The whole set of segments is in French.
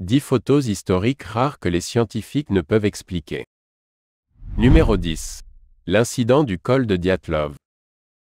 10 photos historiques rares que les scientifiques ne peuvent expliquer. Numéro 10. L'incident du col de Diatlov.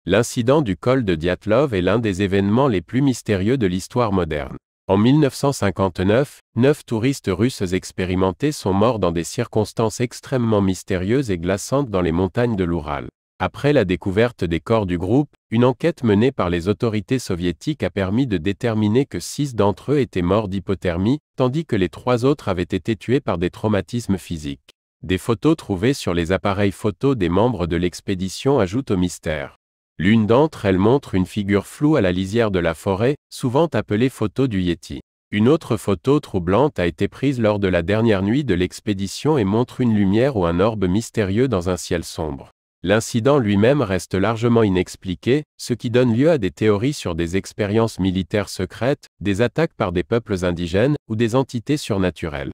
L'incident du col de Diatlov est l'un des événements les plus mystérieux de l'histoire moderne. En 1959, neuf touristes russes expérimentés sont morts dans des circonstances extrêmement mystérieuses et glaçantes dans les montagnes de l'Oural. Après la découverte des corps du groupe, une enquête menée par les autorités soviétiques a permis de déterminer que six d'entre eux étaient morts d'hypothermie, tandis que les trois autres avaient été tués par des traumatismes physiques. Des photos trouvées sur les appareils photo des membres de l'expédition ajoutent au mystère. L'une d'entre elles montre une figure floue à la lisière de la forêt, souvent appelée photo du Yeti. Une autre photo troublante a été prise lors de la dernière nuit de l'expédition et montre une lumière ou un orbe mystérieux dans un ciel sombre. L'incident lui-même reste largement inexpliqué, ce qui donne lieu à des théories sur des expériences militaires secrètes, des attaques par des peuples indigènes ou des entités surnaturelles.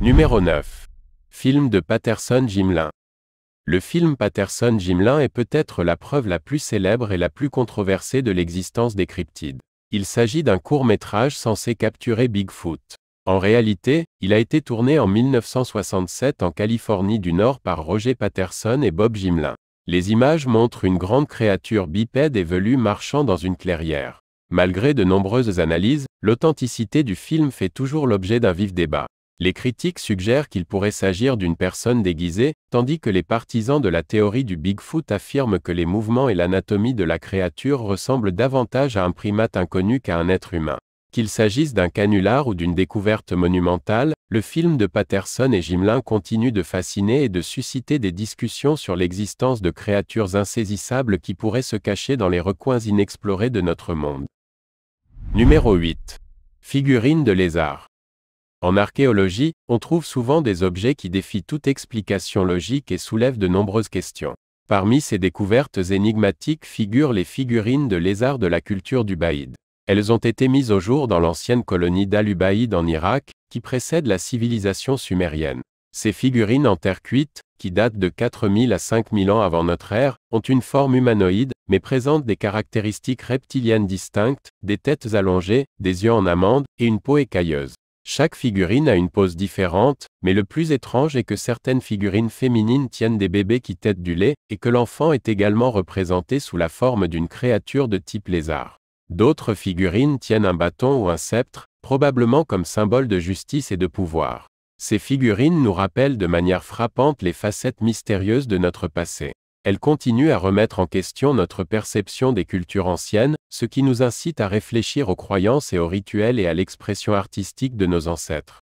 Numéro 9. Film de Patterson Gimlin. Le film Patterson Gimlin est peut-être la preuve la plus célèbre et la plus controversée de l'existence des cryptides. Il s'agit d'un court métrage censé capturer Bigfoot. En réalité, il a été tourné en 1967 en Californie du Nord par Roger Patterson et Bob Gimlin. Les images montrent une grande créature bipède et velue marchant dans une clairière. Malgré de nombreuses analyses, l'authenticité du film fait toujours l'objet d'un vif débat. Les critiques suggèrent qu'il pourrait s'agir d'une personne déguisée, tandis que les partisans de la théorie du Bigfoot affirment que les mouvements et l'anatomie de la créature ressemblent davantage à un primate inconnu qu'à un être humain. Qu'il s'agisse d'un canular ou d'une découverte monumentale, le film de Patterson et Gimelin continue de fasciner et de susciter des discussions sur l'existence de créatures insaisissables qui pourraient se cacher dans les recoins inexplorés de notre monde. Numéro 8. Figurines de lézard. En archéologie, on trouve souvent des objets qui défient toute explication logique et soulèvent de nombreuses questions. Parmi ces découvertes énigmatiques figurent les figurines de lézard de la culture du Baïd. Elles ont été mises au jour dans l'ancienne colonie d'Alubaïd en Irak, qui précède la civilisation sumérienne. Ces figurines en terre cuite, qui datent de 4000 à 5000 ans avant notre ère, ont une forme humanoïde, mais présentent des caractéristiques reptiliennes distinctes, des têtes allongées, des yeux en amande, et une peau écailleuse. Chaque figurine a une pose différente, mais le plus étrange est que certaines figurines féminines tiennent des bébés qui têtent du lait, et que l'enfant est également représenté sous la forme d'une créature de type lézard. D'autres figurines tiennent un bâton ou un sceptre, probablement comme symbole de justice et de pouvoir. Ces figurines nous rappellent de manière frappante les facettes mystérieuses de notre passé. Elles continuent à remettre en question notre perception des cultures anciennes, ce qui nous incite à réfléchir aux croyances et aux rituels et à l'expression artistique de nos ancêtres.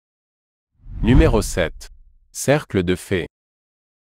Numéro 7. Cercle de fées.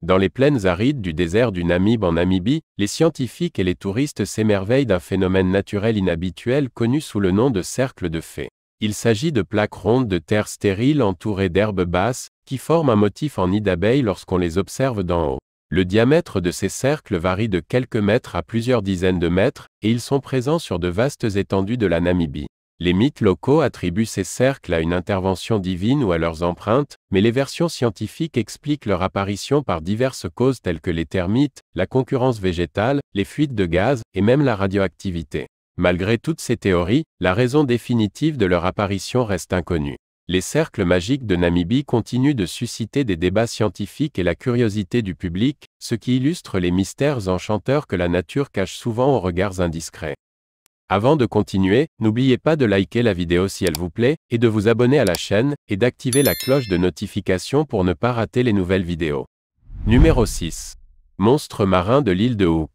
Dans les plaines arides du désert du Namib en Namibie, les scientifiques et les touristes s'émerveillent d'un phénomène naturel inhabituel connu sous le nom de cercle de fées. Il s'agit de plaques rondes de terre stérile entourées d'herbes basses, qui forment un motif en nid d'abeilles lorsqu'on les observe d'en haut. Le diamètre de ces cercles varie de quelques mètres à plusieurs dizaines de mètres, et ils sont présents sur de vastes étendues de la Namibie. Les mythes locaux attribuent ces cercles à une intervention divine ou à leurs empreintes, mais les versions scientifiques expliquent leur apparition par diverses causes telles que les termites, la concurrence végétale, les fuites de gaz et même la radioactivité. Malgré toutes ces théories, la raison définitive de leur apparition reste inconnue. Les cercles magiques de Namibie continuent de susciter des débats scientifiques et la curiosité du public, ce qui illustre les mystères enchanteurs que la nature cache souvent aux regards indiscrets. Avant de continuer, n'oubliez pas de liker la vidéo si elle vous plaît, et de vous abonner à la chaîne, et d'activer la cloche de notification pour ne pas rater les nouvelles vidéos. Numéro 6. Monstre marin de l'île de Hook.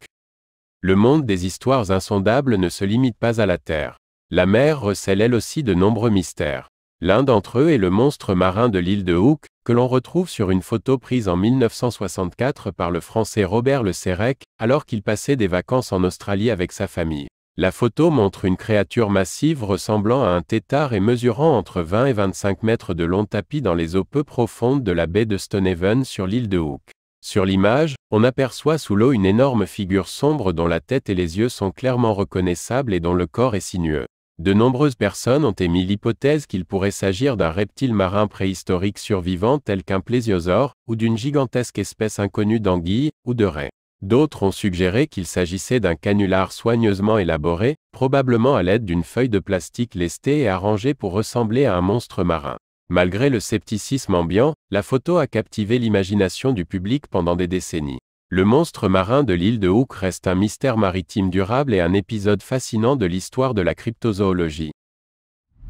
Le monde des histoires insondables ne se limite pas à la Terre. La mer recèle elle aussi de nombreux mystères. L'un d'entre eux est le monstre marin de l'île de Hook, que l'on retrouve sur une photo prise en 1964 par le français Robert Le Serec alors qu'il passait des vacances en Australie avec sa famille. La photo montre une créature massive ressemblant à un tétard et mesurant entre 20 et 25 mètres de long tapis dans les eaux peu profondes de la baie de Stonehaven sur l'île de Hook. Sur l'image, on aperçoit sous l'eau une énorme figure sombre dont la tête et les yeux sont clairement reconnaissables et dont le corps est sinueux. De nombreuses personnes ont émis l'hypothèse qu'il pourrait s'agir d'un reptile marin préhistorique survivant tel qu'un plésiosaure, ou d'une gigantesque espèce inconnue d'anguille, ou de raie. D'autres ont suggéré qu'il s'agissait d'un canular soigneusement élaboré, probablement à l'aide d'une feuille de plastique lestée et arrangée pour ressembler à un monstre marin. Malgré le scepticisme ambiant, la photo a captivé l'imagination du public pendant des décennies. Le monstre marin de l'île de Hook reste un mystère maritime durable et un épisode fascinant de l'histoire de la cryptozoologie.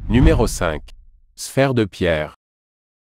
Numéro 5. Sphère de pierre.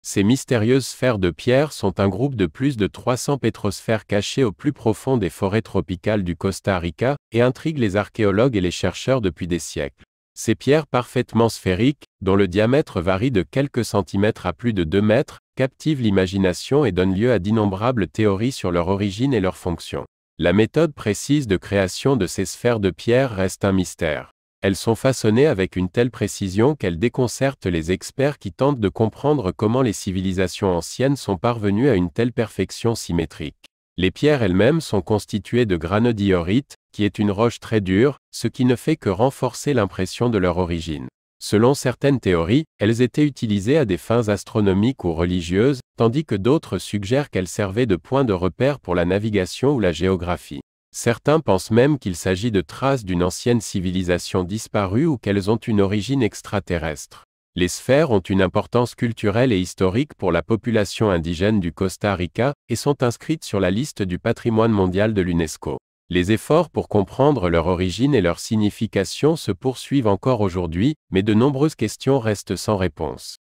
Ces mystérieuses sphères de pierre sont un groupe de plus de 300 pétrosphères cachées au plus profond des forêts tropicales du Costa Rica, et intriguent les archéologues et les chercheurs depuis des siècles. Ces pierres parfaitement sphériques, dont le diamètre varie de quelques centimètres à plus de 2 mètres, captivent l'imagination et donnent lieu à d'innombrables théories sur leur origine et leur fonction. La méthode précise de création de ces sphères de pierre reste un mystère. Elles sont façonnées avec une telle précision qu'elles déconcertent les experts qui tentent de comprendre comment les civilisations anciennes sont parvenues à une telle perfection symétrique. Les pierres elles-mêmes sont constituées de granodiorite, qui est une roche très dure, ce qui ne fait que renforcer l'impression de leur origine. Selon certaines théories, elles étaient utilisées à des fins astronomiques ou religieuses, tandis que d'autres suggèrent qu'elles servaient de point de repère pour la navigation ou la géographie. Certains pensent même qu'il s'agit de traces d'une ancienne civilisation disparue ou qu'elles ont une origine extraterrestre. Les sphères ont une importance culturelle et historique pour la population indigène du Costa Rica et sont inscrites sur la liste du patrimoine mondial de l'UNESCO. Les efforts pour comprendre leur origine et leur signification se poursuivent encore aujourd'hui, mais de nombreuses questions restent sans réponse.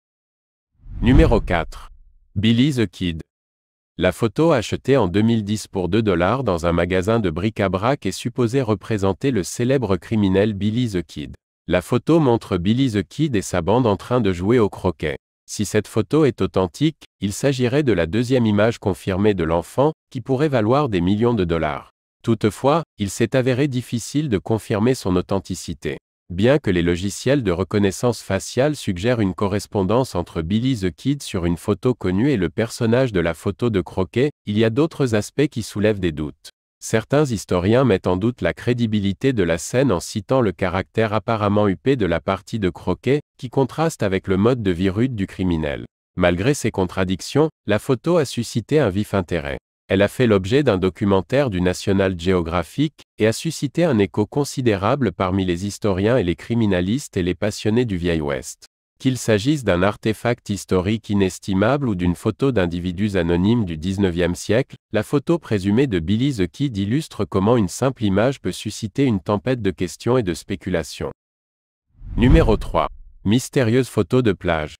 Numéro 4. Billy the Kid. La photo achetée en 2010 pour 2 dollars dans un magasin de bric-à-brac est supposée représenter le célèbre criminel Billy the Kid. La photo montre Billy the Kid et sa bande en train de jouer au croquet. Si cette photo est authentique, il s'agirait de la deuxième image confirmée de l'enfant, qui pourrait valoir des millions de dollars. Toutefois, il s'est avéré difficile de confirmer son authenticité. Bien que les logiciels de reconnaissance faciale suggèrent une correspondance entre Billy the Kid sur une photo connue et le personnage de la photo de Croquet, il y a d'autres aspects qui soulèvent des doutes. Certains historiens mettent en doute la crédibilité de la scène en citant le caractère apparemment huppé de la partie de Croquet, qui contraste avec le mode de vie rude du criminel. Malgré ces contradictions, la photo a suscité un vif intérêt. Elle a fait l'objet d'un documentaire du National Geographic et a suscité un écho considérable parmi les historiens et les criminalistes et les passionnés du Vieil Ouest. Qu'il s'agisse d'un artefact historique inestimable ou d'une photo d'individus anonymes du 19e siècle, la photo présumée de Billy the Kid illustre comment une simple image peut susciter une tempête de questions et de spéculations. Numéro 3. Mystérieuse photo de plage.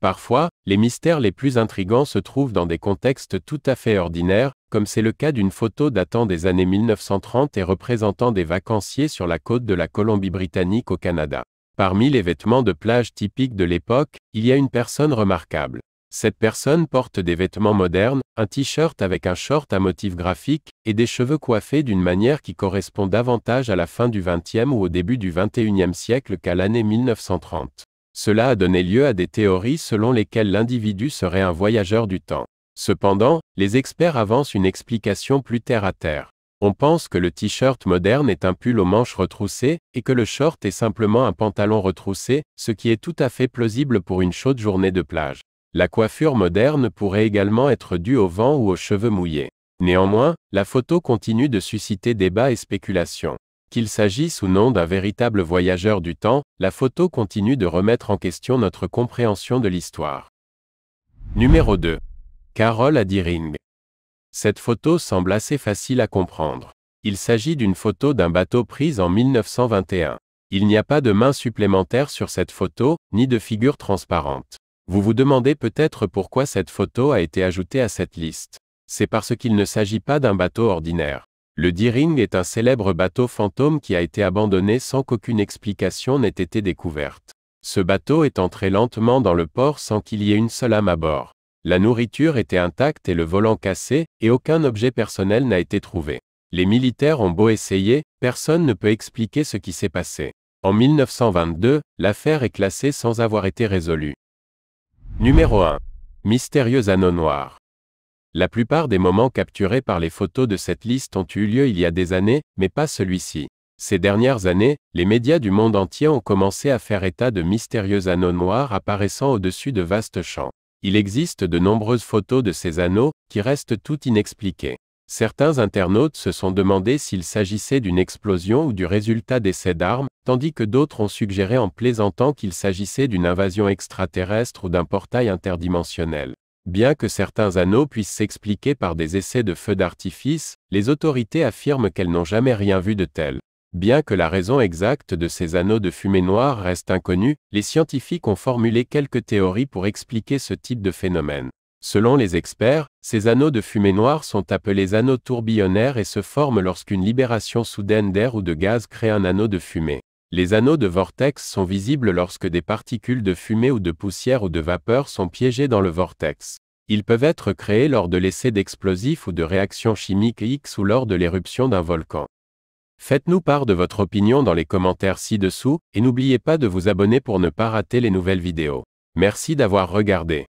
Parfois, les mystères les plus intrigants se trouvent dans des contextes tout à fait ordinaires, comme c'est le cas d'une photo datant des années 1930 et représentant des vacanciers sur la côte de la Colombie-Britannique au Canada. Parmi les vêtements de plage typiques de l'époque, il y a une personne remarquable. Cette personne porte des vêtements modernes, un t-shirt avec un short à motif graphique, et des cheveux coiffés d'une manière qui correspond davantage à la fin du XXe ou au début du XXIe siècle qu'à l'année 1930. Cela a donné lieu à des théories selon lesquelles l'individu serait un voyageur du temps. Cependant, les experts avancent une explication plus terre-à-terre. On pense que le t-shirt moderne est un pull aux manches retroussées, et que le short est simplement un pantalon retroussé, ce qui est tout à fait plausible pour une chaude journée de plage. La coiffure moderne pourrait également être due au vent ou aux cheveux mouillés. Néanmoins, la photo continue de susciter débats et spéculations. Qu'il s'agisse ou non d'un véritable voyageur du temps, la photo continue de remettre en question notre compréhension de l'histoire. Numéro 2. Carole Adiring. Cette photo semble assez facile à comprendre. Il s'agit d'une photo d'un bateau prise en 1921. Il n'y a pas de main supplémentaire sur cette photo, ni de figure transparente. Vous vous demandez peut-être pourquoi cette photo a été ajoutée à cette liste. C'est parce qu'il ne s'agit pas d'un bateau ordinaire. Le Deering est un célèbre bateau fantôme qui a été abandonné sans qu'aucune explication n'ait été découverte. Ce bateau est entré lentement dans le port sans qu'il y ait une seule âme à bord. La nourriture était intacte et le volant cassé, et aucun objet personnel n'a été trouvé. Les militaires ont beau essayer, personne ne peut expliquer ce qui s'est passé. En 1922, l'affaire est classée sans avoir été résolue. Numéro 1. Mystérieux anneau noir. La plupart des moments capturés par les photos de cette liste ont eu lieu il y a des années, mais pas celui-ci. Ces dernières années, les médias du monde entier ont commencé à faire état de mystérieux anneaux noirs apparaissant au-dessus de vastes champs. Il existe de nombreuses photos de ces anneaux, qui restent toutes inexpliquées. Certains internautes se sont demandé s'il s'agissait d'une explosion ou du résultat d'essais d'armes, tandis que d'autres ont suggéré en plaisantant qu'il s'agissait d'une invasion extraterrestre ou d'un portail interdimensionnel. Bien que certains anneaux puissent s'expliquer par des essais de feux d'artifice, les autorités affirment qu'elles n'ont jamais rien vu de tel. Bien que la raison exacte de ces anneaux de fumée noire reste inconnue, les scientifiques ont formulé quelques théories pour expliquer ce type de phénomène. Selon les experts, ces anneaux de fumée noire sont appelés anneaux tourbillonnaires et se forment lorsqu'une libération soudaine d'air ou de gaz crée un anneau de fumée. Les anneaux de vortex sont visibles lorsque des particules de fumée ou de poussière ou de vapeur sont piégées dans le vortex. Ils peuvent être créés lors de l'essai d'explosifs ou de réactions chimiques X ou lors de l'éruption d'un volcan. Faites-nous part de votre opinion dans les commentaires ci-dessous, et n'oubliez pas de vous abonner pour ne pas rater les nouvelles vidéos. Merci d'avoir regardé.